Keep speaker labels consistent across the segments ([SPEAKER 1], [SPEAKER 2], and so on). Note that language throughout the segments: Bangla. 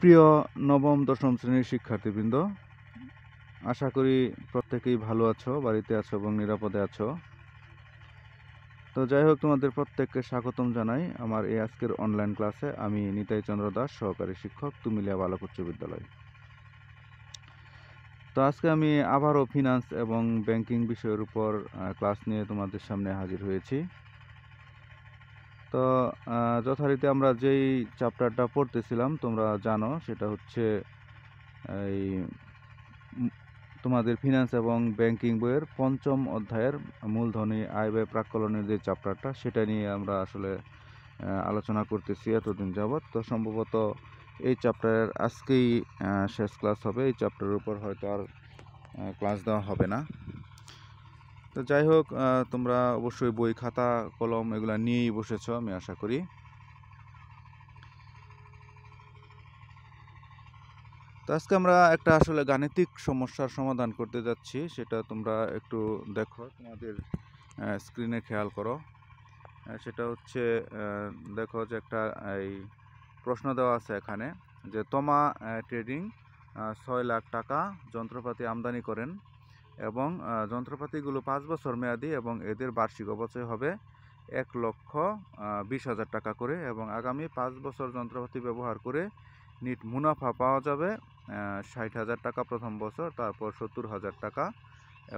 [SPEAKER 1] প্রিয় নবম দশম শ্রেণীর শিক্ষার্থীবৃন্দ আশা করি প্রত্যেকেই ভালো আছো বাড়িতে আছো এবং নিরাপদে আছো তো যাই হোক তোমাদের প্রত্যেককে স্বাগতম জানাই আমার এই আজকের অনলাইন ক্লাসে আমি নিতাই চন্দ্র দাস সহকারী শিক্ষক তুমিলিয়া বালক উচ্চ বিদ্যালয় তো আজকে আমি আবারও ফিনান্স এবং ব্যাংকিং বিষয়ের উপর ক্লাস নিয়ে তোমাদের সামনে হাজির হয়েছি তো যথারীতি আমরা যেই চ্যাপ্টারটা পড়তেছিলাম তোমরা জানো সেটা হচ্ছে এই তোমাদের ফিনান্স এবং ব্যাংকিং বইয়ের পঞ্চম অধ্যায়ের মূলধনী আয় ব্যয় প্রাকলনের যে চ্যাপ্টারটা সেটা নিয়ে আমরা আসলে আলোচনা করতেছি এতদিন যাবৎ তো সম্ভবত এই চ্যাপ্টারের আজকেই শেষ ক্লাস হবে এই চ্যাপ্টারের উপর হয়তো আর ক্লাস দেওয়া হবে না তো যাই হোক তোমরা অবশ্যই বই খাতা কলম এগুলো নিয়েই বসেছ আমি আশা করি তো আজকে আমরা একটা আসলে গাণিতিক সমস্যার সমাধান করতে যাচ্ছি সেটা তোমরা একটু দেখো তোমাদের স্ক্রিনে খেয়াল করো সেটা হচ্ছে দেখো যে একটা এই প্রশ্ন দেওয়া আছে এখানে যে তোমা ট্রেডিং ছয় লাখ টাকা যন্ত্রপাতি আমদানি করেন এবং যন্ত্রপাতিগুলো পাঁচ বছর মেয়াদি এবং এদের বার্ষিক অবচয় হবে এক লক্ষ বিশ হাজার টাকা করে এবং আগামী পাঁচ বছর যন্ত্রপাতি ব্যবহার করে নিট মুনাফা পাওয়া যাবে ষাট হাজার টাকা প্রথম বছর তারপর সত্তর হাজার টাকা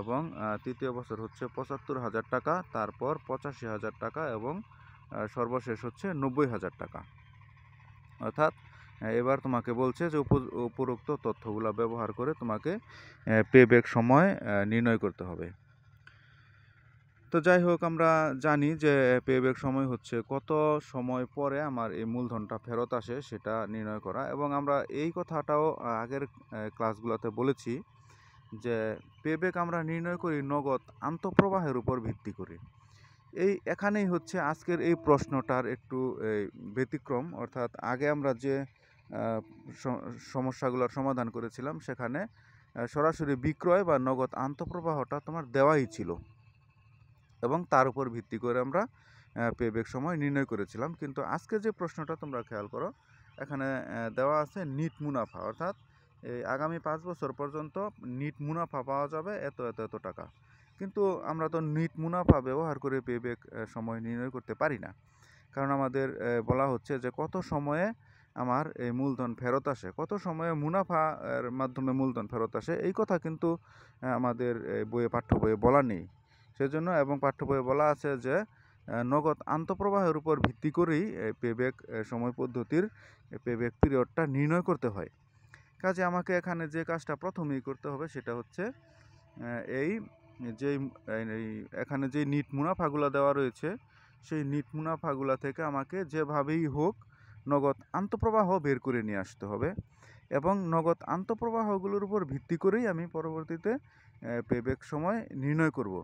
[SPEAKER 1] এবং তৃতীয় বছর হচ্ছে পঁচাত্তর হাজার টাকা তারপর পঁচাশি হাজার টাকা এবং সর্বশেষ হচ্ছে নব্বই হাজার টাকা অর্থাৎ হ্যাঁ, এবার তোমাকে বলছে যে উপরোক্ত তথ্যগুলো ব্যবহার করে তোমাকে পেব্যাক সময় নির্ণয় করতে হবে তো যাই হোক আমরা জানি যে পেব্যাক সময় হচ্ছে কত সময় পরে আমার এই মূলধনটা ফেরত আসে সেটা নির্ণয় করা এবং আমরা এই কথাটাও আগের ক্লাসগুলোতে বলেছি যে পেব্যাক আমরা নির্ণয় করি নগদ আন্তঃপ্রবাহের উপর ভিত্তি করে এই এখানেই হচ্ছে আজকের এই প্রশ্নটার একটু ব্যতিক্রম অর্থাৎ আগে আমরা যে সমস্যাগুলোর সমাধান করেছিলাম সেখানে সরাসরি বিক্রয় বা নগদ আন্তঃপ্রবাহটা তোমার দেওয়াই ছিল এবং তার উপর ভিত্তি করে আমরা পেব্যাক সময় নির্ণয় করেছিলাম কিন্তু আজকে যে প্রশ্নটা তোমরা খেয়াল করো এখানে দেওয়া আছে নিট মুনাফা অর্থাৎ এই আগামী পাঁচ বছর পর্যন্ত নিট মুনাফা পাওয়া যাবে এত এত এত টাকা কিন্তু আমরা তো নিট মুনাফা ব্যবহার করে পেব্যাক সময় নির্ণয় করতে পারি না কারণ আমাদের বলা হচ্ছে যে কত সময়ে আমার এই মূলধন ফেরত আসে কত সময়ে মুনাফার মাধ্যমে মূলধন ফেরত আসে এই কথা কিন্তু আমাদের বইয়ে পাঠ্য বইয়ে বলা নেই সেজন্য এবং পাঠ্য বইয়ে বলা আছে যে নগদ আন্তঃপ্রবাহের উপর ভিত্তি করেই পেব্যাক সময় পদ্ধতির পেব্যাক পিরিয়ডটা নির্ণয় করতে হয় কাজে আমাকে এখানে যে কাজটা প্রথমেই করতে হবে সেটা হচ্ছে এই যে এখানে যে নিট মুনাফাগুলা দেওয়া রয়েছে সেই নিট মুনাফাগুলা থেকে আমাকে যেভাবেই হোক নগদ আন্তঃপ্রবাহ বের করে নিয়ে আসতে হবে এবং নগদ আন্তঃপ্রবাহগুলোর উপর ভিত্তি করেই আমি পরবর্তীতে পেব্যাক সময় নির্ণয় করব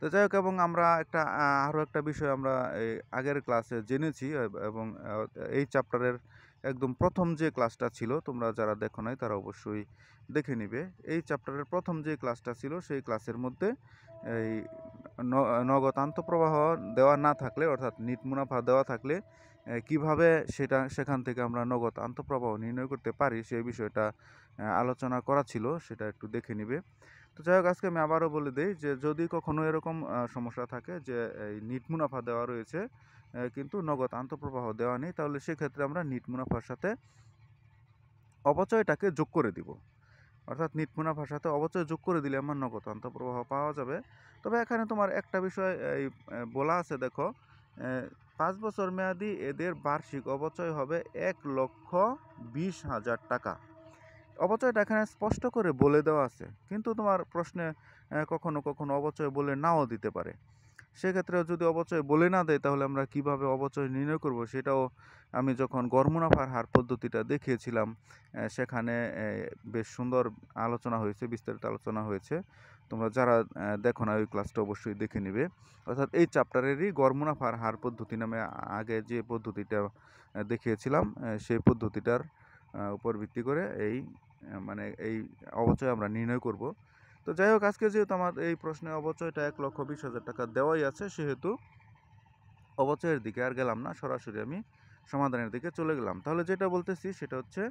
[SPEAKER 1] তো যাই হোক এবং আমরা একটা আরও একটা বিষয় আমরা আগের ক্লাসে জেনেছি এবং এই চ্যাপ্টারের একদম প্রথম যে ক্লাসটা ছিল তোমরা যারা দেখো নাই তারা অবশ্যই দেখে নিবে এই চ্যাপ্টারের প্রথম যে ক্লাসটা ছিল সেই ক্লাসের মধ্যে এই নগদ আন্তঃপ্রবাহ দেওয়া না থাকলে অর্থাৎ নিট মুনাফা দেওয়া থাকলে কিভাবে সেটা সেখান থেকে আমরা নগদ আন্তঃপ্রবাহ নির্ণয় করতে পারি সেই বিষয়টা আলোচনা করা ছিল সেটা একটু দেখে নিবে তো যাই হোক আজকে আমি আবারও বলে দিই যে যদি কখনো এরকম সমস্যা থাকে যে এই নিট মুনাফা দেওয়া রয়েছে কিন্তু নগদ আন্তঃপ্রবাহ দেওয়া নেই তাহলে সেক্ষেত্রে আমরা নিট মুনাফার সাথে অপচয়টাকে যোগ করে দিব অর্থাৎ নিট মুনাফার সাথে অবচয় যোগ করে দিলে আমার নগদ আন্তঃপ্রবাহ পাওয়া যাবে তবে এখানে তোমার একটা বিষয় এই বলা আছে দেখো পাঁচ বছর মেয়াদি এদের বার্ষিক অবচয় হবে এক লক্ষ বিশ হাজার টাকা অবচয়টা এখানে স্পষ্ট করে বলে দেওয়া আছে কিন্তু তোমার প্রশ্নে কখনো কখনো অবচয় বলে নাও দিতে পারে সেক্ষেত্রে যদি অবচয় বলে না দেয় তাহলে আমরা কিভাবে অবচয় নির্ণয় করব সেটাও আমি যখন গরমুনাফার হার পদ্ধতিটা দেখিয়েছিলাম সেখানে বেশ সুন্দর আলোচনা হয়েছে বিস্তারিত আলোচনা হয়েছে তোমরা যারা দেখো না ওই ক্লাসটা অবশ্যই দেখে নিবে অর্থাৎ এই চ্যাপ্টারেরই গরমুনাফার হার পদ্ধতি নামে আগে যে পদ্ধতিটা দেখিয়েছিলাম সেই পদ্ধতিটার উপর ভিত্তি করে এই মানে এই অবচয় আমরা নির্ণয় করব তো যাই হোক আজকে যেহেতু আমার এই প্রশ্নে অবচয়টা এক লক্ষ বিশ হাজার টাকা দেওয়াই আছে সেহেতু অবচয়ের দিকে আর গেলাম না সরাসরি আমি সমাধানের দিকে চলে গেলাম তাহলে যেটা বলতেছি সেটা হচ্ছে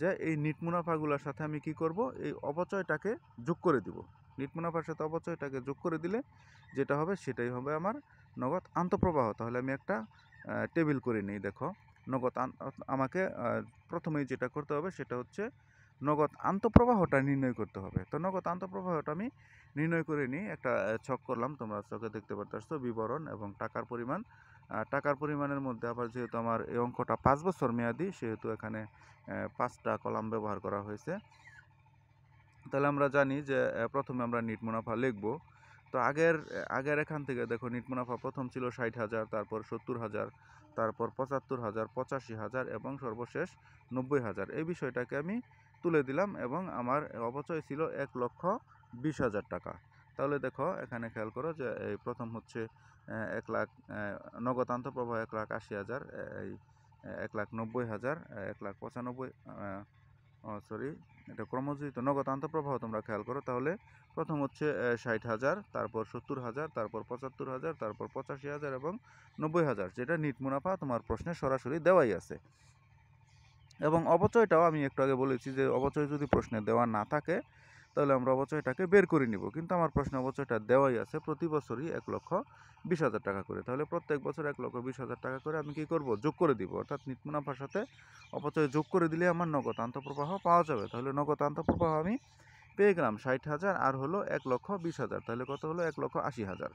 [SPEAKER 1] যে এই নিট মুনাফাগুলোর সাথে আমি কি করব এই অপচয়টাকে যোগ করে দিব নিট মুনাফার সাথে অপচয়টাকে যোগ করে দিলে যেটা হবে সেটাই হবে আমার নগদ আন্তঃপ্রবাহ তাহলে আমি একটা টেবিল করে নিই দেখো নগদ আমাকে প্রথমেই যেটা করতে হবে সেটা হচ্ছে নগদ আন্তঃপ্রবাহটা নির্ণয় করতে হবে তো নগদ আন্তঃপ্রবাহটা আমি নির্ণয় করে নিই একটা ছক করলাম তোমরা চকে দেখতে পারতেছ বিবরণ এবং টাকার পরিমাণ টাকার পরিমাণের মধ্যে আবার যেহেতু আমার এই অঙ্কটা পাঁচ বছর মেয়াদি সেহেতু এখানে পাঁচটা কলাম ব্যবহার করা হয়েছে তাহলে আমরা জানি যে প্রথমে আমরা নিট মুনাফা লিখব তো আগের আগের এখান থেকে দেখো নিট মুনাফা প্রথম ছিল ষাট হাজার তারপর সত্তর হাজার তারপর পঁচাত্তর হাজার পঁচাশি হাজার এবং সর্বশেষ নব্বই হাজার এই বিষয়টাকে আমি তুলে দিলাম এবং আমার অপচয় ছিল এক লক্ষ বিশ হাজার টাকা তাহলে দেখো এখানে খেয়াল করো যে এই প্রথম হচ্ছে এক লাখ নগদান্ত প্রবাহ এক লাখ আশি হাজার এই এক লাখ নব্বই হাজার এক লাখ পঁচানব্বই সরি এটা ক্রমজিত নগদান্ত প্রবাহ তোমরা খেয়াল করো তাহলে প্রথম হচ্ছে ষাট হাজার তারপর সত্তর হাজার তারপর পঁচাত্তর হাজার তারপর পঁচাশি হাজার এবং নব্বই হাজার যেটা নিট মুনাফা তোমার প্রশ্নে সরাসরি দেওয়াই আছে এবং অপচয়টাও আমি একটু আগে বলেছি যে অপচয় যদি প্রশ্নে দেওয়া না থাকে তাহলে আমরা অপচয়টাকে বের করে নিব কিন্তু আমার প্রশ্ন অপচয়টা দেওয়াই আছে প্রতি বছরই এক লক্ষ বিশ হাজার টাকা করে তাহলে প্রত্যেক বছর এক লক্ষ বিশ হাজার টাকা করে আমি কি করব যোগ করে দিব অর্থাৎ নিত মুনাফার সাথে অপচয় যোগ করে দিলে আমার নগদ আন্তঃপ্রবাহ পাওয়া যাবে তাহলে নগদ আন্তঃপ্রবাহ আমি পেয়ে গেলাম ষাট হাজার আর হলো এক লক্ষ বিশ হাজার তাহলে কত হলো এক লক্ষ আশি হাজার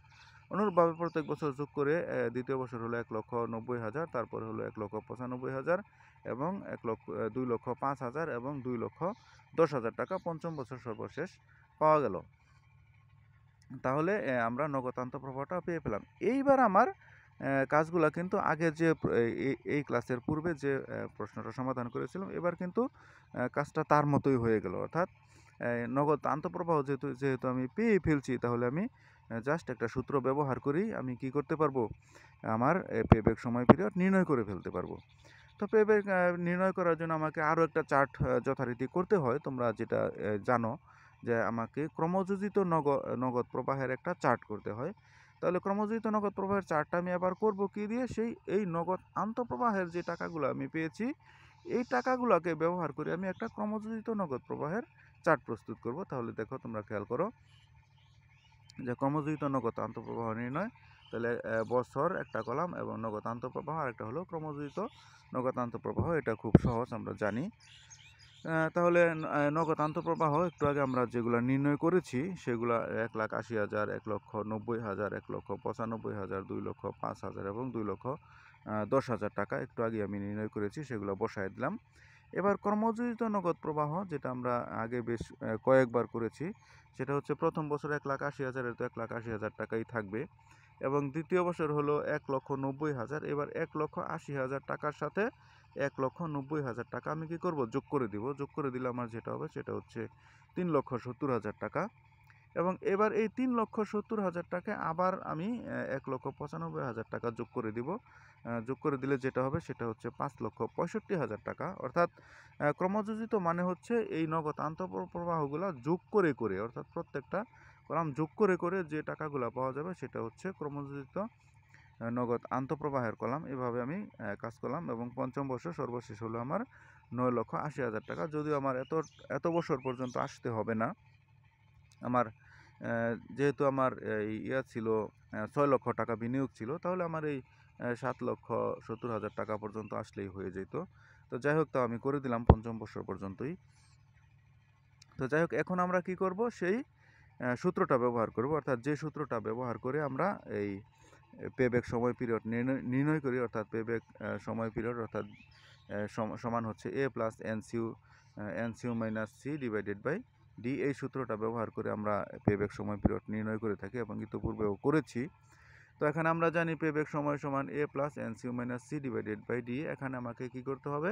[SPEAKER 1] অনুরূপভাবে প্রত্যেক বছর যোগ করে দ্বিতীয় বছর হলো এক লক্ষ নব্বই হাজার তারপর হলো এক লক্ষ পঁচানব্বই হাজার এবং এক লক্ষ দুই লক্ষ পাঁচ হাজার এবং দুই লক্ষ দশ হাজার টাকা পঞ্চম বছর সর্বশেষ পাওয়া গেল তাহলে আমরা নগদান্ত প্রভাবটা পেয়ে পেলাম এইবার আমার কাজগুলো কিন্তু আগে যে এই ক্লাসের পূর্বে যে প্রশ্নটা সমাধান করেছিলাম এবার কিন্তু কাজটা তার মতোই হয়ে গেল অর্থাৎ নগদ আন্তঃপ্রবাহ যেহেতু যেহেতু আমি পেয়ে ফেলছি তাহলে আমি জাস্ট একটা সূত্র ব্যবহার করেই আমি কি করতে পারবো আমার পেব্যাক সময় পিরিয়ড নির্ণয় করে ফেলতে পারবো তো পেব্যাক নির্ণয় করার জন্য আমাকে আরও একটা চার্ট যথারীতি করতে হয় তোমরা যেটা জানো যে আমাকে ক্রমযোজিত নগ নগদ প্রবাহের একটা চার্ট করতে হয় তাহলে ক্রমযোজিত নগদ প্রবাহের চার্টটা আমি আবার করব কি দিয়ে সেই এই নগদ আন্তঃপ্রবাহের যে টাকাগুলো আমি পেয়েছি এই টাকাগুলোকে ব্যবহার করে আমি একটা ক্রমযোজিত নগদ প্রবাহের চার্ট প্রস্তুত করব তাহলে দেখো তোমরা খেয়াল করো যে ক্রমযুক্ত নগদ প্রবাহ নির্ণয় তাহলে বছর একটা কলাম এবং নগদ প্রবাহ আর একটা হলো ক্রমযুক্ত নগদ প্রবাহ এটা খুব সহজ আমরা জানি তাহলে নগদ প্রবাহ একটু আগে আমরা যেগুলো নির্ণয় করেছি সেগুলো এক লাখ আশি হাজার এক লক্ষ নব্বই হাজার এক লক্ষ পঁচানব্বই হাজার দুই লক্ষ পাঁচ হাজার এবং দুই লক্ষ দশ হাজার টাকা একটু আগে আমি নির্ণয় করেছি সেগুলো বসায় দিলাম এবার কর্মজীবিত নগদ প্রবাহ যেটা আমরা আগে বেশ কয়েকবার করেছি সেটা হচ্ছে প্রথম বছর এক লাখ আশি হাজারের তো এক লাখ আশি হাজার টাকাই থাকবে এবং দ্বিতীয় বছর হলো এক লক্ষ নব্বই হাজার এবার এক লক্ষ আশি হাজার টাকার সাথে এক লক্ষ নব্বই হাজার টাকা আমি কি করব যোগ করে দিব যোগ করে দিলে আমার যেটা হবে সেটা হচ্ছে তিন লক্ষ সত্তর হাজার টাকা এবং এবার এই তিন লক্ষ সত্তর হাজার টাকা আবার আমি এক লক্ষ পঁচানব্বই হাজার টাকা যোগ করে দিব যোগ করে দিলে যেটা হবে সেটা হচ্ছে পাঁচ লক্ষ পঁয়ষট্টি হাজার টাকা অর্থাৎ ক্রমযোজিত মানে হচ্ছে এই নগদ আন্তঃপ্রবাহগুলো যোগ করে করে অর্থাৎ প্রত্যেকটা কলাম যোগ করে করে যে টাকাগুলো পাওয়া যাবে সেটা হচ্ছে ক্রমযোজিত নগদ আন্তঃপ্রবাহের কলাম এভাবে আমি কাজ করলাম এবং পঞ্চম বর্ষ সর্বশেষ হলো আমার নয় লক্ষ আশি হাজার টাকা যদিও আমার এত এত বছর পর্যন্ত আসতে হবে না আমার যেহেতু আমার ইয়া ছিল ছয় লক্ষ টাকা বিনিয়োগ ছিল তাহলে আমার এই সাত লক্ষ সত্তর হাজার টাকা পর্যন্ত আসলেই হয়ে যেত তো যাই হোক তাও আমি করে দিলাম পঞ্চম বছর পর্যন্তই তো যাই হোক এখন আমরা কি করব সেই সূত্রটা ব্যবহার করব অর্থাৎ যে সূত্রটা ব্যবহার করে আমরা এই পেব্যাক সময় পিরিয়ড নির্ণয় করি অর্থাৎ পেব্যাক সময় পিরিয়ড অর্থাৎ সমান হচ্ছে A plus N C U N C U minus C divided by D এই সূত্রটা ব্যবহার করে আমরা পেব্যাক সময় পিরিয়ড নির্ণয় করে থাকি এবং ইতিপূর্বেও করেছি তো এখানে আমরা জানি পেব্যাক সময় সমান A plus N C U minus C divided by D এখানে আমাকে কি করতে হবে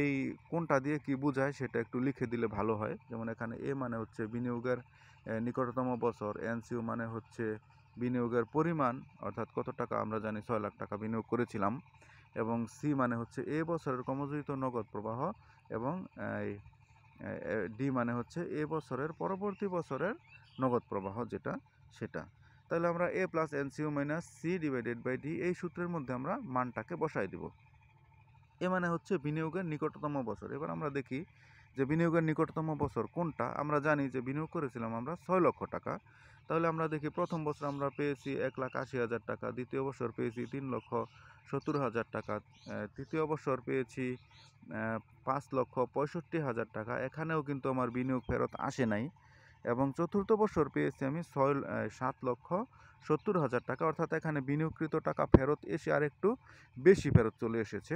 [SPEAKER 1] এই কোনটা দিয়ে কি বোঝায় সেটা একটু লিখে দিলে ভালো হয় যেমন এখানে এ মানে হচ্ছে বিনিয়োগের নিকটতম বছর এন সিউ মানে হচ্ছে বিনিয়োগের পরিমাণ অর্থাৎ কত টাকা আমরা জানি ছয় লাখ টাকা বিনিয়োগ করেছিলাম এবং সি মানে হচ্ছে এ বছরের কর্মজীবিত নগদ প্রবাহ এবং এই ডি মানে হচ্ছে এ বছরের পরবর্তী বছরের নগদ প্রবাহ যেটা সেটা তাহলে আমরা A plus N C U minus C divided by D এই সূত্রের মধ্যে আমরা মানটাকে বসাই দিব এ মানে হচ্ছে বিনিয়োগের নিকটতম বছর এবার আমরা দেখি যে বিনিয়োগের নিকটতম বছর কোনটা আমরা জানি যে বিনিয়োগ করেছিলাম আমরা ছয় লক্ষ টাকা তাহলে আমরা দেখি প্রথম বছর আমরা পেয়েছি এক লাখ আশি হাজার টাকা দ্বিতীয় বছর পেয়েছি তিন লক্ষ সত্তর হাজার টাকা তৃতীয় বছর পেয়েছি পাঁচ লক্ষ পঁয়ষট্টি হাজার টাকা এখানেও কিন্তু আমার বিনিয়োগ ফেরত আসে নাই এবং চতুর্থ বছর পেয়েছি আমি ছয় সাত লক্ষ সত্তর হাজার টাকা অর্থাৎ এখানে বিনিয়োগকৃত টাকা ফেরত এসে আর একটু বেশি ফেরত চলে এসেছে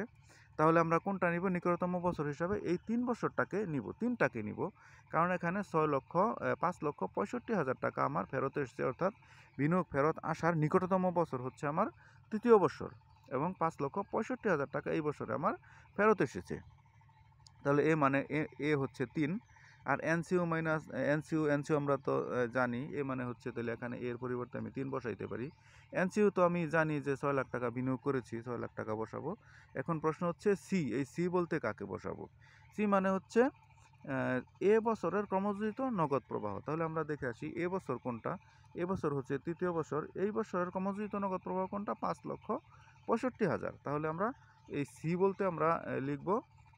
[SPEAKER 1] তাহলে আমরা কোনটা নিব নিকটতম বছর হিসাবে এই তিন বছরটাকে নিব তিনটাকে নিব কারণ এখানে ছয় লক্ষ পাঁচ লক্ষ পঁয়ষট্টি হাজার টাকা আমার ফেরত এসছে অর্থাৎ বিনিয়োগ ফেরত আসার নিকটতম বছর হচ্ছে আমার তৃতীয় বছর এবং পাঁচ লক্ষ পঁয়ষট্টি হাজার টাকা এই বছরে আমার ফেরত এসেছে তাহলে এ মানে এ হচ্ছে তিন আর এনসিও মাইনাস এনসিও এনসিও আমরা তো জানি এ মানে হচ্ছে তাহলে এখানে এর পরিবর্তে আমি তিন বসাইতে পারি এনসিও তো আমি জানি যে ছয় লাখ টাকা বিনিয়োগ করেছি ছয় লাখ টাকা বসাবো এখন প্রশ্ন হচ্ছে সি এই সি বলতে কাকে বসাবো সি মানে হচ্ছে এ বছরের ক্রমযোজিত নগদ প্রবাহ তাহলে আমরা দেখে আসি এ বছর কোনটা এ বছর হচ্ছে তৃতীয় বছর এই বছরের ক্রমযোজিত নগদ প্রবাহ কোনটা পাঁচ লক্ষ পঁয়ষট্টি হাজার তাহলে আমরা এই সি বলতে আমরা লিখব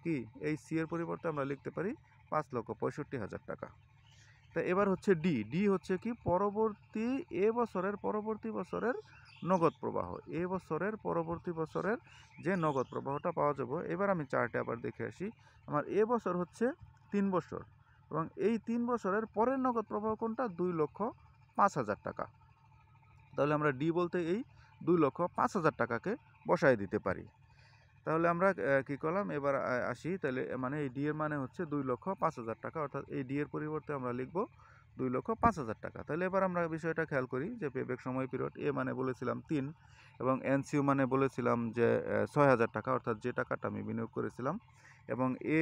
[SPEAKER 1] কি এই সি এর পরিবর্তে আমরা লিখতে পারি পাঁচ লক্ষ পঁয়ষট্টি হাজার টাকা তা এবার হচ্ছে ডি ডি হচ্ছে কি পরবর্তী এ বছরের পরবর্তী বছরের নগদ প্রবাহ এ বছরের পরবর্তী বছরের যে নগদ প্রবাহটা পাওয়া যাবে এবার আমি চার্টে আবার দেখে আসি আমার এ বছর হচ্ছে তিন বছর এবং এই তিন বছরের পরের নগদ প্রবাহ কোনটা দুই লক্ষ পাঁচ হাজার টাকা তাহলে আমরা ডি বলতে এই দুই লক্ষ পাঁচ হাজার টাকাকে বসায় দিতে পারি তাহলে আমরা কি করলাম এবার আসি তাহলে মানে এই ডি এর মানে হচ্ছে দুই লক্ষ পাঁচ হাজার টাকা অর্থাৎ এই ডি এর পরিবর্তে আমরা লিখব দুই লক্ষ পাঁচ হাজার টাকা তাহলে এবার আমরা বিষয়টা খেয়াল করি যে পেব্যাক সময় পিরিয়ড এ মানে বলেছিলাম তিন এবং এনসিউ মানে বলেছিলাম যে ছয় হাজার টাকা অর্থাৎ যে টাকাটা আমি বিনিয়োগ করেছিলাম এবং এ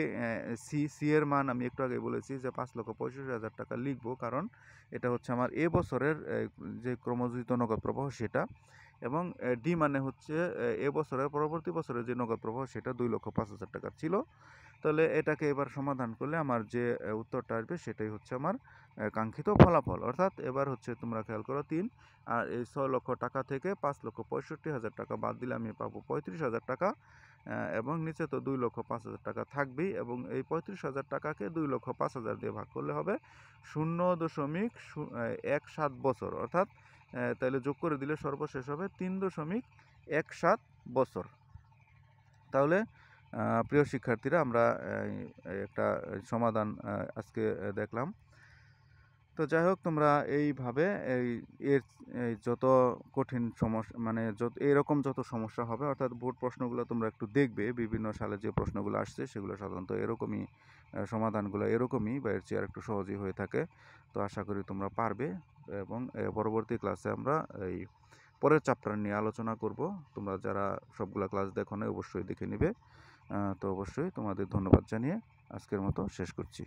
[SPEAKER 1] সি সি এর মান আমি একটু আগে বলেছি যে পাঁচ লক্ষ পঁয়ষট্টি হাজার টাকা লিখবো কারণ এটা হচ্ছে আমার এ বছরের যে ক্রমজিত নগদ প্রবাহ সেটা এবং ডি মানে হচ্ছে এবছরের পরবর্তী বছরে যে নগদ প্রবাহ সেটা দুই লক্ষ পাঁচ হাজার টাকা ছিল তাহলে এটাকে এবার সমাধান করলে আমার যে উত্তরটা আসবে সেটাই হচ্ছে আমার কাঙ্ক্ষিত ফলাফল অর্থাৎ এবার হচ্ছে তোমরা খেয়াল করো তিন আর এই ছয় লক্ষ টাকা থেকে পাঁচ লক্ষ পঁয়ষট্টি হাজার টাকা বাদ দিলে আমি পাবো পঁয়ত্রিশ হাজার টাকা এবং নিচে তো দুই লক্ষ পাঁচ হাজার টাকা থাকবেই এবং এই পঁয়ত্রিশ হাজার টাকাকে দুই লক্ষ পাঁচ হাজার দিয়ে ভাগ করলে হবে শূন্য দশমিক এক সাত বছর অর্থাৎ তাহলে যোগ করে দিলে সর্বশেষ হবে তিন দশমিক এক সাত বছর তাহলে প্রিয় শিক্ষার্থীরা আমরা একটা সমাধান আজকে দেখলাম তো যাই হোক তোমরা এইভাবে এই এর যত কঠিন সমস্যা মানে যত এরকম যত সমস্যা হবে অর্থাৎ বোর্ড প্রশ্নগুলো তোমরা একটু দেখবে বিভিন্ন সালে যে প্রশ্নগুলো আসছে সেগুলো সাধারণত এরকমই সমাধানগুলো এরকমই বা এর চেয়ে আর একটু সহজই হয়ে থাকে তো আশা করি তোমরা পারবে এবং পরবর্তী ক্লাসে আমরা এই পরের চ্যাপ্টার নিয়ে আলোচনা করব তোমরা যারা সবগুলা ক্লাস দেখো না অবশ্যই দেখে নেবে তো অবশ্যই তোমাদের ধন্যবাদ জানিয়ে আজকের মতো শেষ করছি